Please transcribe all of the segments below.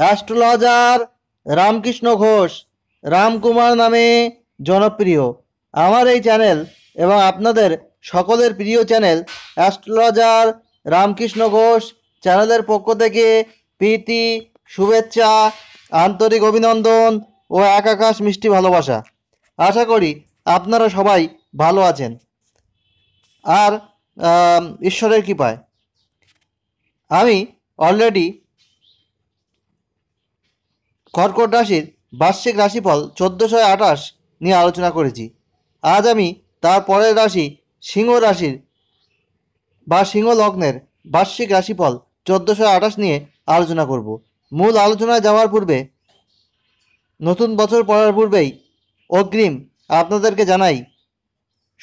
astrologer Ramakrishna Ghosh Ramkumar নামে জনপ্রিয় আমার এই চ্যানেল এবং আপনাদের সকলের প্রিয় চ্যানেল অ্যাস্ট্রোলজার রামকৃষ্ণ ঘোষ চ্যানেলের পক্ষ থেকে প্রীতি শুভেচ্ছা আন্তরিক অভিনন্দন ও এক আকাশ মিষ্টি ভালোবাসা আশা করি আপনারা সবাই ভালো আছেন আর ঈশ্বরের কৃপায় আমি অলরেডি কর্কট রাশির বার্ষিক রাশিফল চোদ্দোশো আঠাশ নিয়ে আলোচনা করেছি আজ আমি তার পরের রাশি সিংহ রাশির বা সিংহ লগ্নের বার্ষিক রাশিফল চোদ্দোশো আঠাশ নিয়ে আলোচনা করব মূল আলোচনায় যাওয়ার পূর্বে নতুন বছর পড়ার পূর্বেই অগ্রিম আপনাদেরকে জানাই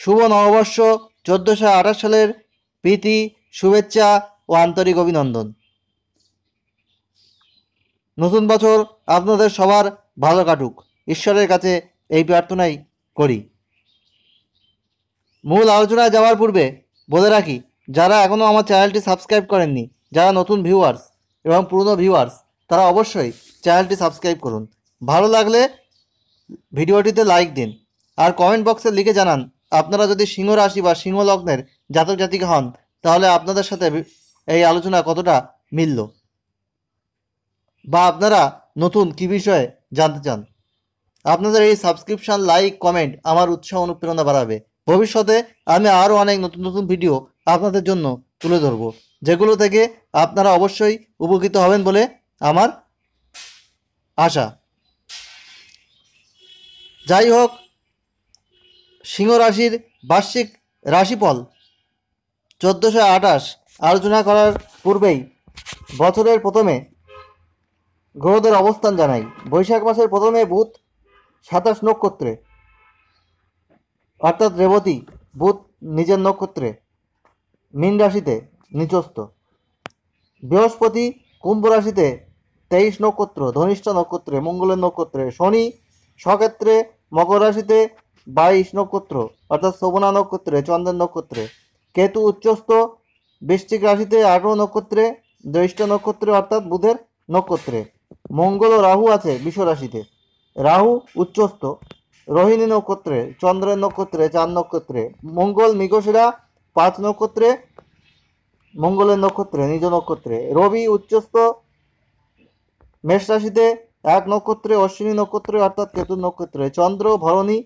শুভ নববর্ষ চোদ্দোশো আঠাশ সালের প্রীতি শুভেচ্ছা ও আন্তরিক অভিনন্দন নতুন বছর আপনাদের সবার ভালো কাটুক ঈশ্বরের কাছে এই প্রার্থনাই করি মূল আলোচনায় যাওয়ার পূর্বে বলে রাখি যারা এখনও আমার চ্যানেলটি সাবস্ক্রাইব করেননি যারা নতুন ভিউয়ার্স এবং পুরনো ভিউয়ার্স তারা অবশ্যই চ্যানেলটি সাবস্ক্রাইব করুন ভালো লাগলে ভিডিওটিতে লাইক দিন আর কমেন্ট বক্সে লিখে জানান আপনারা যদি সিংহ রাশি বা সিংহ লগ্নের জাতক জাতিকা হন তাহলে আপনাদের সাথে এই আলোচনা কতটা মিলল বা আপনারা নতুন কি বিষয়ে জানতে চান আপনাদের এই সাবস্ক্রিপশান লাইক কমেন্ট আমার উৎসাহ অনুপ্রেরণা বাড়াবে ভবিষ্যতে আমি আরও অনেক নতুন নতুন ভিডিও আপনাদের জন্য তুলে ধরব যেগুলো থেকে আপনারা অবশ্যই উপকৃত হবেন বলে আমার আশা যাই হোক সিংহ রাশির বার্ষিক রাশিফল চোদ্দোশো আটাশ আলোচনা করার পূর্বেই বছরের প্রথমে গ্রহদের অবস্থান জানাই বৈশাখ মাসের প্রথমে বুধ সাতাশ নক্ষত্রে অর্থাৎ রেবতী বুধ নিজের নক্ষত্রে মীন রাশিতে নিচস্ত বৃহস্পতি কুম্ভ রাশিতে তেইশ নক্ষত্র ধনিষ্ঠ নক্ষত্রে মঙ্গলের নক্ষত্রে শনি স্বক্ষেত্রে মকর রাশিতে বাইশ নক্ষত্র অর্থাৎ শোভনা নক্ষত্রে চন্দ্রের নক্ষত্রে কেতু উচ্চস্থ বৃশ্চিক রাশিতে আঠারো নক্ষত্রে জ্যৈষ্ঠ নক্ষত্রে অর্থাৎ বুধের নক্ষত্রে মঙ্গল ও রাহু আছে বিশ্বরাশিতে রাহু উচ্চস্থ রোহিণী নক্ষত্রে চন্দ্রের নক্ষত্রে চাঁদ নক্ষত্রে মঙ্গল মৃগশিরা পাঁচ নক্ষত্রে মঙ্গলের নক্ষত্রে নিজ নক্ষত্রে রবি উচ্চস্থ মেষ রাশিতে এক নক্ষত্রে অশ্বিনী নক্ষত্রে অর্থাৎ কেতু নক্ষত্রে চন্দ্র ভরণী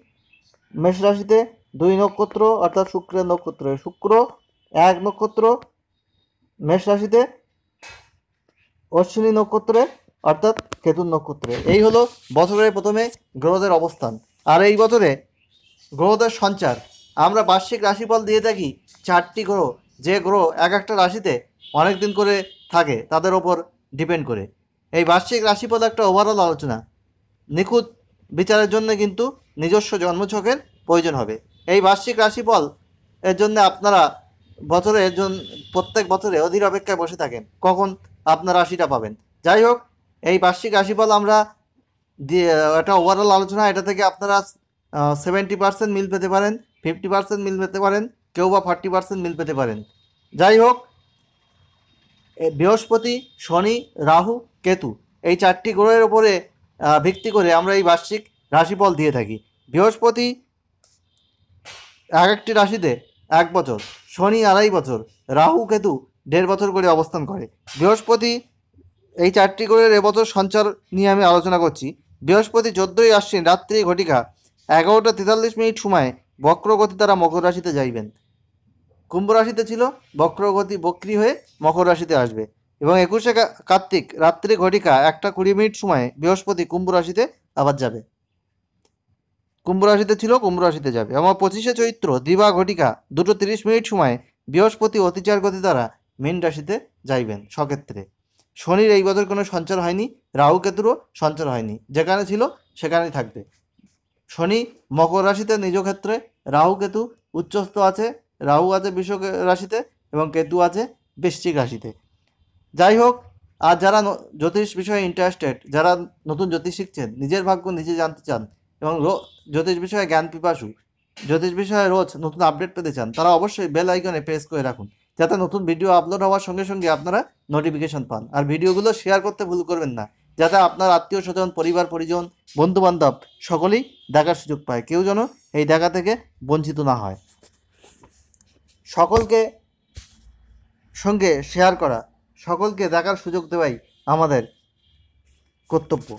মেষ রাশিতে দুই নক্ষত্র অর্থাৎ শুক্রের নক্ষত্রে শুক্র এক নক্ষত্র মেষ রাশিতে অশ্বিনী নক্ষত্রে অর্থাৎ কেতুর নক্ষত্রে এই হলো বছরের প্রথমে গ্রহদের অবস্থান আর এই বছরে গ্রহদের সঞ্চার আমরা বার্ষিক রাশিফল দিয়ে থাকি চারটি গ্রহ যে গ্রহ এক একটা রাশিতে অনেক দিন করে থাকে তাদের ওপর ডিপেন্ড করে এই বার্ষিক রাশিফল একটা ওভারঅল আলোচনা নিখুঁত বিচারের জন্য কিন্তু নিজস্ব জন্মছকের প্রয়োজন হবে এই বার্ষিক রাশিফল এর জন্য আপনারা বছরে প্রত্যেক বছরে অধীর অপেক্ষায় বসে থাকেন কখন আপনার রাশিটা পাবেন যাই হোক এই বার্ষিক রাশিফল আমরা এটা ওভারঅল আলোচনা এটা থেকে আপনারা সেভেন্টি পার্সেন্ট মিল পেতে পারেন ফিফটি পার্সেন্ট মিল পেতে পারেন কেউ বা ফর্টি পার্সেন্ট মিল পেতে পারেন যাই হোক বৃহস্পতি শনি রাহু কেতু এই চারটি গ্রহের ওপরে ভিত্তি করে আমরা এই বার্ষিক রাশিফল দিয়ে থাকি বৃহস্পতি এক একটি রাশিতে এক বছর শনি আড়াই বছর রাহু কেতু দেড় বছর করে অবস্থান করে বৃহস্পতি এই চারটি গ্রহের এবছর সঞ্চার নিয়ে আমি আলোচনা করছি বৃহস্পতি চোদ্দই আশ্বিন রাত্রি ঘটিকা এগারোটা তেতাল্লিশ মিনিট সময়ে বক্রগতি তারা মকর রাশিতে যাইবেন কুম্ভ রাশিতে ছিল বক্রগতি বক্রি হয়ে মকর রাশিতে আসবে এবং একুশে কার্তিক রাত্রি ঘটিকা একটা কুড়ি মিনিট সময়ে বৃহস্পতি কুম্ভ রাশিতে আবার যাবে কুম্ভ রাশিতে ছিল কুম্ভ রাশিতে যাবে আমার পঁচিশে চৈত্র দিবা ঘটিকা দুটো তিরিশ মিনিট সময়ে বৃহস্পতি অতিচার গতি দ্বারা মীন রাশিতে যাইবেন সক্ষেত্রে শনির এই বছর কোনো সঞ্চার হয়নি রাহু কেতুরও সঞ্চার হয়নি যেখানে ছিল সেখানেই থাকবে শনি মকর রাশিতে নিজ ক্ষেত্রে রাহু কেতু উচ্চস্থ আছে রাহু আছে বিশ্ব রাশিতে এবং কেতু আছে বৃশ্চিক রাশিতে যাই হোক আর যারা জ্যোতিষ বিষয়ে ইন্টারেস্টেড যারা নতুন জ্যোতিষ শিখছেন নিজের ভাগ্য নিজে জানতে চান এবং জ্যোতিষ বিষয়ে জ্ঞান পিপাসু জ্যোতিষ বিষয়ে রোজ নতুন আপডেট পেতে চান তারা অবশ্যই বেল আইকনে প্রেস করে রাখুন যাতে নতুন ভিডিও আপলোড হওয়ার সঙ্গে সঙ্গে আপনারা নোটিফিকেশন পান আর ভিডিওগুলো শেয়ার করতে ভুল করবেন না যাতে আপনার আত্মীয় স্বজন পরিবার পরিজন বন্ধুবান্ধব সকলেই দেখার সুযোগ পায় কেউ যেন এই দেখা থেকে বঞ্চিত না হয় সকলকে সঙ্গে শেয়ার করা সকলকে দেখার সুযোগ দেওয়াই আমাদের কর্তব্য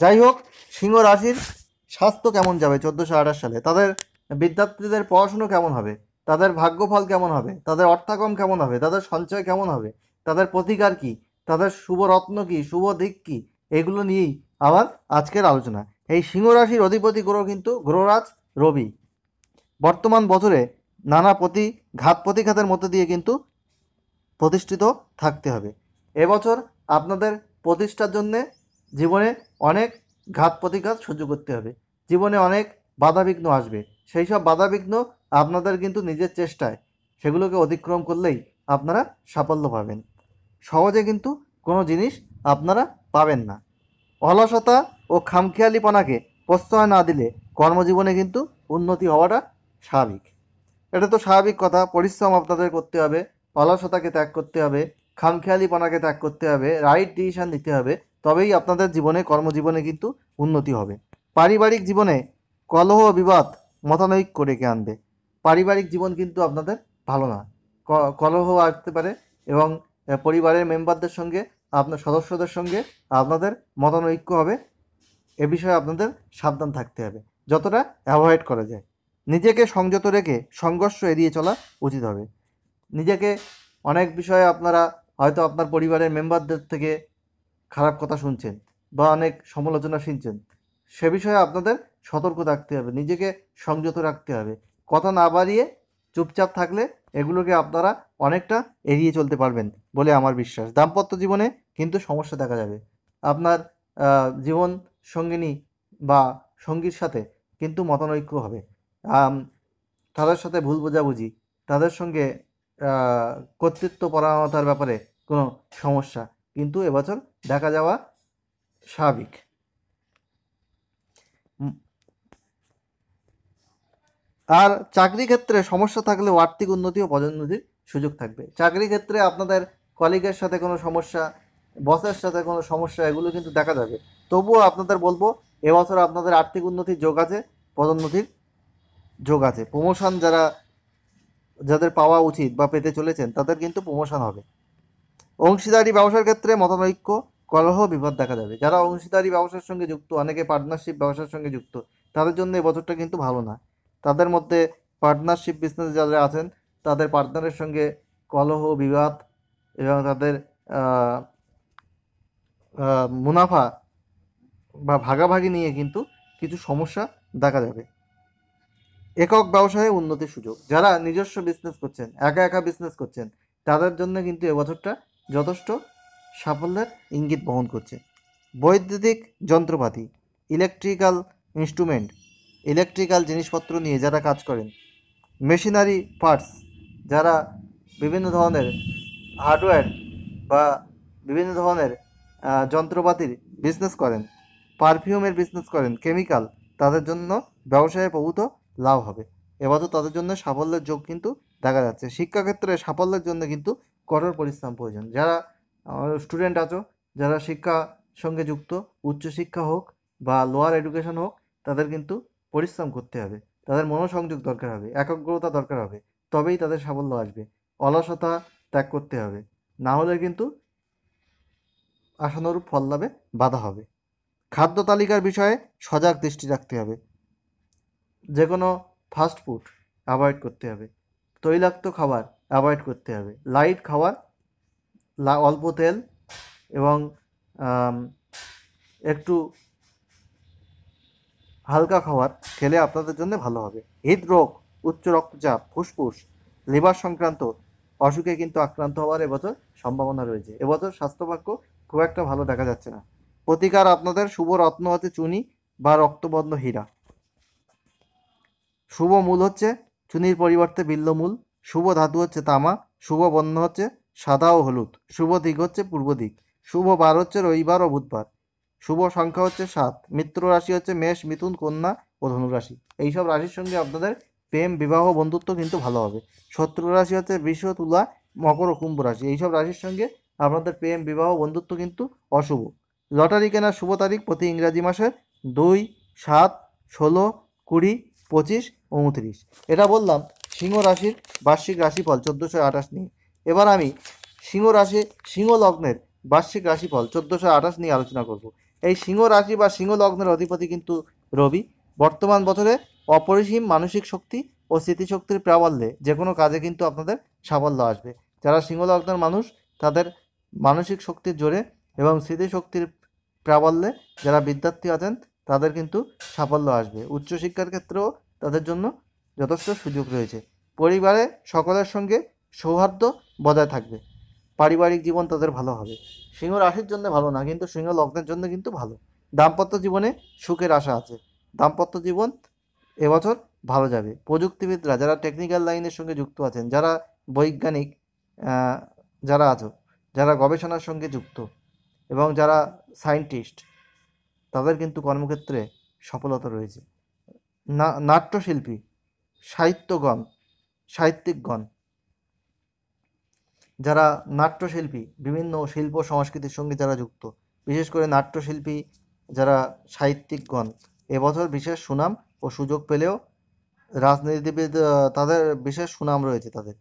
যাই হোক সিংহ রাশির স্বাস্থ্য কেমন যাবে চোদ্দোশো আঠাশ সালে তাদের বিদ্যার্থীদের পড়াশুনো কেমন হবে তাদের ভাগ্যফল কেমন হবে তাদের অর্থাগম কেমন হবে তাদের সঞ্চয় কেমন হবে তাদের প্রতিকার কি তাদের শুভ রত্ন কি শুভ দিক কি এগুলো নিয়েই আমার আজকের আলোচনা এই সিংহ রাশির অধিপতি গ্রহ কিন্তু গ্রহরাজ রবি বর্তমান বছরে নানা প্রতি ঘাত প্রতিঘাতের মধ্যে দিয়ে কিন্তু প্রতিষ্ঠিত থাকতে হবে এবছর আপনাদের প্রতিষ্ঠার জন্যে জীবনে অনেক ঘাত প্রতিঘাত সহ্য করতে হবে জীবনে অনেক বাধাবিঘ্ন আসবে সেই সব বাধাবিঘ্ন আপনাদের কিন্তু নিজের চেষ্টায় সেগুলোকে অতিক্রম করলেই আপনারা সাফল্য পাবেন সহজে কিন্তু কোনো জিনিস আপনারা পাবেন না অলসতা ও খামখেয়ালিপনাকে প্রশ্রয় না দিলে কর্মজীবনে কিন্তু উন্নতি হওয়াটা স্বাভাবিক এটা তো স্বাভাবিক কথা পরিশ্রম আপনাদের করতে হবে অলসতাকে ত্যাগ করতে হবে খামখেয়ালিপনাকে ত্যাগ করতে হবে রাইট ডিসিশান নিতে হবে তবেই আপনাদের জীবনে কর্মজীবনে কিন্তু উন্নতি হবে পারিবারিক জীবনে কলহ বিবাদ মতানৈক্য ডেকে আনবে পারিবারিক জীবন কিন্তু আপনাদের ভালো না কলহ আসতে পারে এবং পরিবারের মেম্বারদের সঙ্গে আপনার সদস্যদের সঙ্গে আপনাদের মতানৈক্য হবে এ বিষয়ে আপনাদের সাবধান থাকতে হবে যতটা অ্যাভয়েড করা যায় নিজেকে সংযত রেখে সংঘর্ষ এড়িয়ে চলা উচিত হবে নিজেকে অনেক বিষয়ে আপনারা হয়তো আপনার পরিবারের মেম্বারদের থেকে খারাপ কথা শুনছেন বা অনেক সমালোচনা শুনছেন সে বিষয়ে আপনাদের সতর্ক থাকতে হবে নিজেকে সংযত রাখতে হবে কথা না বাড়িয়ে চুপচাপ থাকলে এগুলোকে আপনারা অনেকটা এড়িয়ে চলতে পারবেন বলে আমার বিশ্বাস দাম্পত্য জীবনে কিন্তু সমস্যা দেখা যাবে আপনার জীবন সঙ্গিনী বা সঙ্গীর সাথে কিন্তু মতানৈক্য হবে তাদের সাথে ভুল বোঝাবুঝি তাদের সঙ্গে কর্তৃত্ব পরায়ণতার ব্যাপারে কোনো সমস্যা কিন্তু এবছর দেখা যাওয়া স্বাভাবিক আর চাকরি ক্ষেত্রে সমস্যা থাকলে আর্থিক উন্নতি ও পদোন্নতির সুযোগ থাকবে চাকরি ক্ষেত্রে আপনাদের কলিগের সাথে কোনো সমস্যা বসের সাথে কোনো সমস্যা এগুলো কিন্তু দেখা যাবে তবুও আপনাদের বলবো এবছর আপনাদের আর্থিক উন্নতির যোগ আছে পদোন্নতির যোগ আছে প্রমোশন যারা যাদের পাওয়া উচিত বা পেতে চলেছেন তাদের কিন্তু প্রমোশন হবে অংশীদারি ব্যবসার ক্ষেত্রে মতানৈক্য কলহ বিপদ দেখা যাবে যারা অংশীদারি ব্যবসার সঙ্গে যুক্ত অনেকে পার্টনারশিপ ব্যবসার সঙ্গে যুক্ত তাদের জন্য এবছরটা কিন্তু ভালো না তাদের মধ্যে পার্টনারশিপ বিজনেস যারা আছেন তাদের পার্টনারের সঙ্গে কলহ বিবাদ এবং তাদের মুনাফা বা ভাগাভাগি নিয়ে কিন্তু কিছু সমস্যা দেখা যাবে একক ব্যবসায় উন্নতির সুযোগ যারা নিজস্ব বিজনেস করছেন একা একা বিজনেস করছেন তাদের জন্য কিন্তু এবছরটা যথেষ্ট সাফল্যের ইঙ্গিত বহন করছে বৈদ্যুতিক যন্ত্রপাতি ইলেকট্রিক্যাল ইনস্ট্রুমেন্ট ইলেকট্রিক্যাল জিনিসপত্র নিয়ে যারা কাজ করেন মেশিনারি পার্টস যারা বিভিন্ন ধরনের হার্ডওয়্যার বা বিভিন্ন ধরনের যন্ত্রপাতির বিজনেস করেন পারফিউমের বিজনেস করেন কেমিক্যাল তাদের জন্য ব্যবসায় প্রভূত লাভ হবে এবারও তাদের জন্য সাফল্যের যোগ কিন্তু দেখা যাচ্ছে শিক্ষাক্ষেত্রে সাফল্যের জন্য কিন্তু কঠোর পরিশ্রম প্রয়োজন যারা স্টুডেন্ট আছো যারা শিক্ষা সঙ্গে যুক্ত উচ্চশিক্ষা হোক বা লোয়ার এডুকেশন হোক তাদের কিন্তু পরিশ্রম করতে হবে তাদের মনোসংযোগ দরকার হবে একাগ্রতা দরকার হবে তবেই তাদের সাফল্য আসবে অলসতা ত্যাগ করতে হবে না হলে কিন্তু আশানুরূপ ফল লাভে বাধা হবে খাদ্য তালিকার বিষয়ে সজাগ দৃষ্টি রাখতে হবে যে কোনো ফাস্ট ফুড অ্যাভয়েড করতে হবে তৈলাক্ত খাবার অ্যাভয়েড করতে হবে লাইট খাবার অল্প তেল এবং একটু হালকা খাবার খেলে আপনাদের জন্য ভালো হবে হৃদরোগ উচ্চ রক্তচাপ ফুসফুস লিভার সংক্রান্ত অসুখে কিন্তু আক্রান্ত হওয়ার এবছর সম্ভাবনা রয়েছে এবছর স্বাস্থ্যভাগ্য খুব একটা ভালো দেখা যাচ্ছে না প্রতিকার আপনাদের শুভ রত্ন হচ্ছে চুনি বা রক্তবদ্ধ হীরা শুভ মূল হচ্ছে চুনির পরিবর্তে বিল্লমূল শুভ ধাতু হচ্ছে তামা শুভ বর্ণ হচ্ছে সাদা ও হলুদ শুভ দিক হচ্ছে পূর্ব দিক শুভ বার হচ্ছে রবিবার ও বুধবার শুভ সংখ্যা হচ্ছে সাত মিত্র রাশি হচ্ছে মেষ মিথুন কন্যা ও ধনুরাশি এইসব রাশির সঙ্গে আপনাদের প্রেম বিবাহ বন্ধুত্ব কিন্তু ভালো হবে শত্রু রাশি হচ্ছে বিশ্ব তুলা মকর ও কুম্ভ রাশি এইসব রাশির সঙ্গে আপনাদের প্রেম বিবাহ বন্ধুত্ব কিন্তু অশুভ লটারি কেনার শুভ তারিখ প্রতি ইংরাজি মাসের দুই সাত ষোলো কুড়ি পঁচিশ উনত্রিশ এটা বললাম সিংহ রাশির বার্ষিক রাশিফল চোদ্দোশো আঠাশ নিয়ে এবার আমি সিংহ রাশি সিংহ লগ্নের বার্ষিক রাশিফল চোদ্দোশো আঠাশ নিয়ে আলোচনা করব এই সিংহ রাশি বা সিংহ লগ্নের অধিপতি কিন্তু রবি বর্তমান বছরে অপরিসীম মানসিক শক্তি ও স্মৃতিশক্তির প্রাবল্যে যে কোনো কাজে কিন্তু আপনাদের সাফল্য আসবে যারা সিংহ লগ্নের মানুষ তাদের মানসিক শক্তির জোরে এবং স্মৃতিশক্তির প্রাবল্যে যারা বিদ্যার্থী আছেন তাদের কিন্তু সাফল্য আসবে উচ্চশিক্ষার ক্ষেত্রেও তাদের জন্য যথেষ্ট সুযোগ রয়েছে পরিবারে সকলের সঙ্গে সৌহার্দ্য বজায় থাকবে পারিবারিক জীবন তাদের ভালো হবে সিংহ রাশির জন্য ভালো না কিন্তু সিংহ লগ্নের জন্য কিন্তু ভালো দাম্পত্য জীবনে সুখের আশা আছে দাম্পত্য জীবন এবছর ভালো যাবে প্রযুক্তিবিদরা যারা টেকনিক্যাল লাইনের সঙ্গে যুক্ত আছেন যারা বৈজ্ঞানিক যারা আছো যারা গবেষণার সঙ্গে যুক্ত এবং যারা সায়েন্টিস্ট তাদের কিন্তু কর্মক্ষেত্রে সফলতা রয়েছে না নাট্যশিল্পী সাহিত্যগণ সাহিত্যিকগণ যারা নাট্যশিল্পী বিভিন্ন শিল্প সংস্কৃতির সঙ্গে যারা যুক্ত বিশেষ করে নাট্যশিল্পী যারা সাহিত্যিকগণ এবছর বিশেষ সুনাম ও সুযোগ পেলেও রাজনীতিবিদ তাদের বিশেষ সুনাম রয়েছে তাদের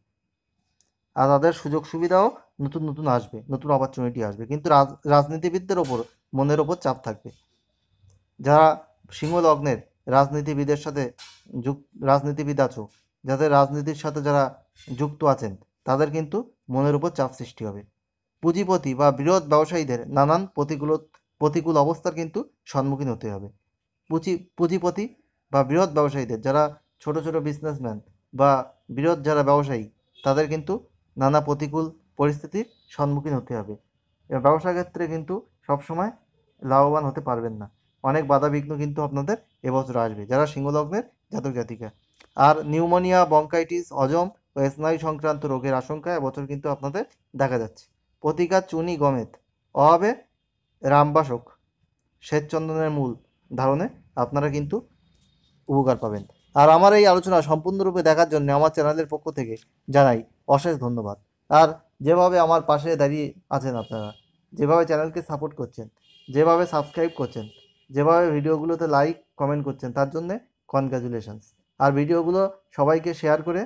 আর তাদের সুযোগ সুবিধাও নতুন নতুন আসবে নতুন অপরচুনিটি আসবে কিন্তু রাজনীতিবিদদের ওপর মনের ওপর চাপ থাকবে যারা সিংহ লগ্নের রাজনীতিবিদের সাথে যুক্ত রাজনীতিবিদ আছো যাদের রাজনীতির সাথে যারা যুক্ত আছেন তাদের কিন্তু মনের উপর চাপ সৃষ্টি হবে পুঁজিপতি বা বৃহৎ ব্যবসায়ীদের নানান প্রতিকূল প্রতিকূল অবস্থার কিন্তু সম্মুখীন হতে হবে পুঁজি পুঁজিপতি বা বৃহৎ ব্যবসায়ীদের যারা ছোট ছোট বিজনেসম্যান বা বৃহৎ যারা ব্যবসায়ী তাদের কিন্তু নানা প্রতিকূল পরিস্থিতির সম্মুখীন হতে হবে ব্যবসা ক্ষেত্রে কিন্তু সবসময় লাভবান হতে পারবেন না অনেক বাধা বিঘ্ন কিন্তু আপনাদের এবছর আসবে যারা সিংহলগ্নের জাতক জাতিকা আর নিউমোনিয়া বঙ্কাইটিস অজম বা স্নায়ু সংক্রান্ত রোগের আশঙ্কা এবছর কিন্তু আপনাদের দেখা যাচ্ছে প্রতিকার চুনি গমেত অভাবে রামবাসক শ্বেতচন্দনের মূল ধারণে আপনারা কিন্তু উপকার পাবেন আর আমার এই আলোচনা সম্পূর্ণরূপে দেখার জন্য আমার চ্যানেলের পক্ষ থেকে জানাই অশেষ ধন্যবাদ আর যেভাবে আমার পাশে দাঁড়িয়ে আছেন আপনারা যেভাবে চ্যানেলকে সাপোর্ট করছেন যেভাবে সাবস্ক্রাইব করছেন যেভাবে ভিডিওগুলোতে লাইক কমেন্ট করছেন তার জন্যে কনগ্রাচুলেশনস আর ভিডিওগুলো সবাইকে শেয়ার করে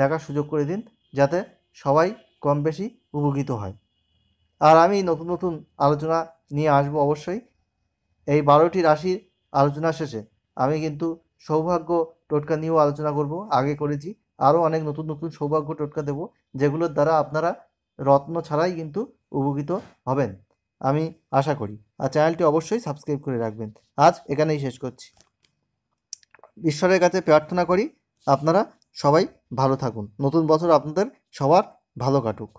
দেখার সুযোগ করে দিন যাতে সবাই কম বেশি উপকৃত হয় আর আমি নতুন নতুন আলোচনা নিয়ে আসব অবশ্যই এই বারোটি রাশির আলোচনা শেষে আমি কিন্তু সৌভাগ্য টোটকা নিয়েও আলোচনা করব আগে করেছি আরও অনেক নতুন নতুন সৌভাগ্য টোটকা দেব যেগুলোর দ্বারা আপনারা রত্ন ছাড়াই কিন্তু উপকৃত হবেন আমি আশা করি আর চ্যানেলটি অবশ্যই সাবস্ক্রাইব করে রাখবেন আজ এখানেই শেষ করছি ঈশ্বরের কাছে প্রার্থনা করি আপনারা সবাই ভালো থাকুন নতুন বছর আপনাদের সবার ভালো কাটুক